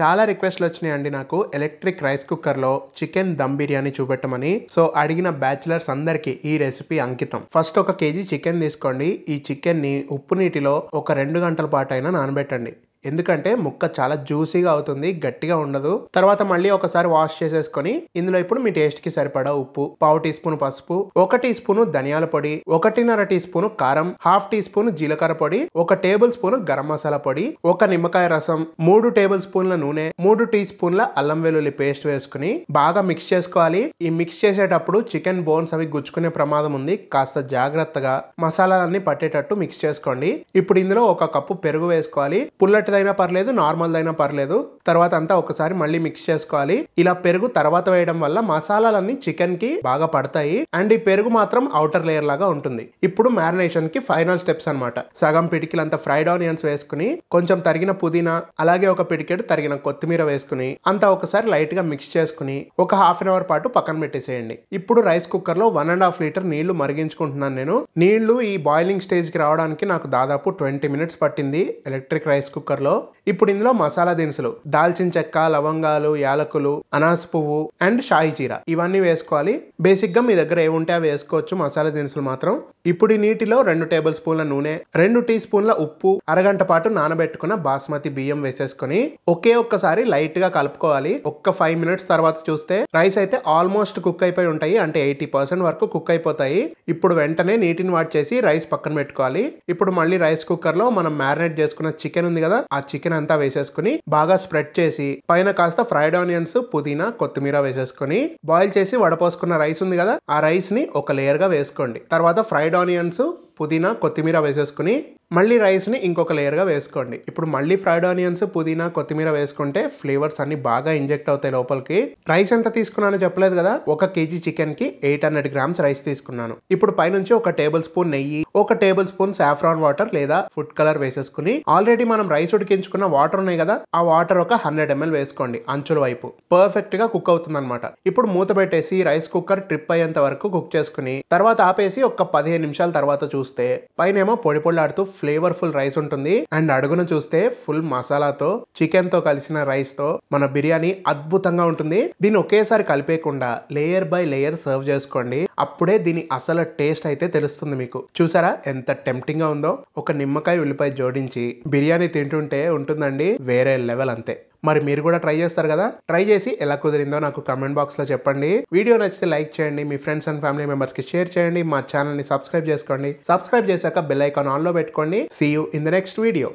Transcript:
చాలా రిక్వెస్ట్లు వచ్చినాయి అండి నాకు ఎలక్ట్రిక్ రైస్ కుక్కర్లో చికెన్ దమ్ బిర్యానీ చూపెట్టమని సో అడిగిన బ్యాచిలర్స్ అందరికీ ఈ రెసిపీ అంకితం ఫస్ట్ ఒక కేజీ చికెన్ తీసుకోండి ఈ చికెన్ని ఉప్పు నీటిలో ఒక రెండు గంటల పాటు అయినా నానబెట్టండి ఎందుకంటే ముక్క చాలా జ్యూసీగా అవుతుంది గట్టిగా ఉండదు తర్వాత మళ్ళీ ఒకసారి వాష్ చేసేసుకొని ఇందులో ఇప్పుడు మీ టేస్ట్ కి సరిపడా ఉప్పు పావు టీ స్పూన్ పసుపు ఒక టీ స్పూన్ ధనియాల పొడి ఒకటిన్నర టీ స్పూన్ కారం హాఫ్ టీ స్పూన్ జీలకర్ర పొడి ఒక టేబుల్ స్పూన్ గరం మసాలా పొడి ఒక నిమ్మకాయ రసం మూడు టేబుల్ స్పూన్ల నూనె మూడు టీ స్పూన్ల అల్లం వెల్లుల్లి పేస్ట్ వేసుకుని బాగా మిక్స్ చేసుకోవాలి ఈ మిక్స్ చేసేటప్పుడు చికెన్ బోన్స్ అవి గుచ్చుకునే ప్రమాదం ఉంది కాస్త జాగ్రత్తగా మసాలాలన్నీ పట్టేటట్టు మిక్స్ చేసుకోండి ఇప్పుడు ఇందులో ఒక కప్పు పెరుగు వేసుకోవాలి పుల్లటి అయినా పర్లేదు నార్మల్దైనా పర్లేదు తర్వాత అంతా ఒకసారి మళ్ళీ మిక్స్ చేసుకోవాలి ఇలా పెరుగు తర్వాత వేయడం వల్ల మసాలాలన్నీ చికెన్ కి బాగా పడతాయి అండ్ ఈ పెరుగు మాత్రం అవుటర్ లేయర్ లాగా ఉంటుంది ఇప్పుడు మ్యారినేషన్ కి ఫైనల్ స్టెప్స్ అనమాట సగం పిడికిలంత ఫ్రైడ్ ఆనియన్స్ వేసుకుని కొంచెం తరిగిన పుదీనా అలాగే ఒక పిడికెడు తరిగిన కొత్తిమీర వేసుకుని అంతా ఒకసారి లైట్ గా మిక్స్ చేసుకుని ఒక హాఫ్ అన్ అవర్ పాటు పక్కన పెట్టేసేయండి ఇప్పుడు రైస్ కుక్కర్ లో వన్ అండ్ హాఫ్ లీటర్ నీళ్లు మరిగించుకుంటున్నాను నేను నీళ్లు ఈ బాయిలింగ్ స్టేజ్ కి రావడానికి నాకు దాదాపు ట్వంటీ మినిట్స్ పట్టింది ఎలక్ట్రిక్ రైస్ కుక్కర్ లో ఇప్పుడు ఇందులో మసాలా దినుసులు దాల్చిన చెక్క లవంగాలు యాలకులు అనాస పువ్వు అండ్ షాయి చీర ఇవన్నీ వేసుకోవాలి బేసిక్గా మీ దగ్గర ఏముంటే అవి వేసుకోవచ్చు మసాలా దినుసులు మాత్రం ఇప్పుడు ఈ నీటిలో రెండు టేబుల్ స్పూన్ల నూనె రెండు టీ స్పూన్ల ఉప్పు అరగంట పాటు నానబెట్టుకున్న బాస్మతి బియ్యం వేసేసుకుని ఒకే ఒక్కసారి లైట్ గా కలుపుకోవాలి ఒక్క ఫైవ్ మినిట్స్ తర్వాత చూస్తే రైస్ అయితే ఆల్మోస్ట్ కుక్ అయిపోయి ఉంటాయి అంటే ఎయిటీ పర్సెంట్ వరకు కుక్ అయిపోతాయి ఇప్పుడు వెంటనే నీటిని వాట్ చేసి రైస్ పక్కన పెట్టుకోవాలి ఇప్పుడు మళ్ళీ రైస్ కుక్కర్ లో మనం మ్యారినేట్ చేసుకున్న చికెన్ ఉంది కదా ఆ చికెన్ అంతా వేసేసుకుని బాగా స్ప్రెడ్ స్ప్రెడ్ చేసి పైన కాస్త ఫ్రైడ్ ఆనియన్స్ పుదీనా కొత్తిమీర వేసేసుకొని బాయిల్ చేసి వడపోసుకున్న రైస్ ఉంది కదా ఆ రైస్ ని ఒక లేయర్ గా వేసుకోండి తర్వాత ఫ్రైడ్ ఆనియన్స్ పుదీనా కొత్తిమీర వేసేసుకుని మళ్ళీ రైస్ని ఇంకొక లేయర్గా వేసుకోండి ఇప్పుడు మళ్ళీ ఫ్రైడ్ ఆనియన్స్ పుదీనా కొత్తిమీర వేసుకుంటే ఫ్లేవర్స్ అన్ని బాగా ఇంజెక్ట్ అవుతాయి లోపలికి రైస్ ఎంత తీసుకున్నానో చెప్పలేదు కదా ఒక కేజీ చికెన్ కి ఎయిట్ హండ్రెడ్ గ్రామ్స్ రైస్ తీసుకున్నాను ఇప్పుడు పైనుంచి ఒక టేబుల్ స్పూన్ నెయ్యి ఒక టేబుల్ స్పూన్ సాఫ్రాన్ వాటర్ లేదా ఫుడ్ కలర్ వేసేసుకుని ఆల్రెడీ మనం రైస్ ఉడికించుకున్న వాటర్ ఉన్నాయి కదా ఆ వాటర్ ఒక హండ్రెడ్ ఎంఎల్ వేసుకోండి అంచుల వైపు పర్ఫెక్ట్ గా కుక్ అవుతుంది అనమాట ఇప్పుడు మూత పెట్టేసి రైస్ కుక్కర్ ట్రిప్ అయ్యేంత వరకు కుక్ చేసుకుని తర్వాత ఆపేసి ఒక పదిహేను నిమిషాల తర్వాత చూసి చూస్తే పైన ఏమో పొడి పొడిలాడుతూ ఫుల్ రైస్ ఉంటుంది అండ్ అడుగున చూస్తే ఫుల్ మసాలాతో చికెన్ తో కలిసిన రైస్ తో మన బిర్యానీ అద్భుతంగా ఉంటుంది దీన్ని ఒకేసారి కలిపేయకుండా లేయర్ బై లేయర్ సర్వ్ చేసుకోండి అప్పుడే దీని అసలు టేస్ట్ అయితే తెలుస్తుంది మీకు చూసారా ఎంత టెంప్టింగ్ గా ఉందో ఒక నిమ్మకాయ ఉల్లిపాయ జోడించి బిర్యానీ తింటుంటే ఉంటుందండి వేరే లెవెల్ అంతే మరి మీరు కూడా ట్రై చేస్తారు కదా ట్రై చేసి ఎలా కుదిరిందో నాకు కమెంట్ బాక్స్లో చెప్పండి వీడియో నచ్చితే లైక్ చేయండి మీ ఫ్రెండ్స్ అండ్ ఫ్యామిలీ మెంబర్స్కి షేర్ చేయండి మా ని సబ్స్క్రైబ్ చేసుకోండి సబ్స్క్రైబ్ చేశాక బెల్ ఐకాన్ ఆన్లో పెట్టుకోండి see you in the next video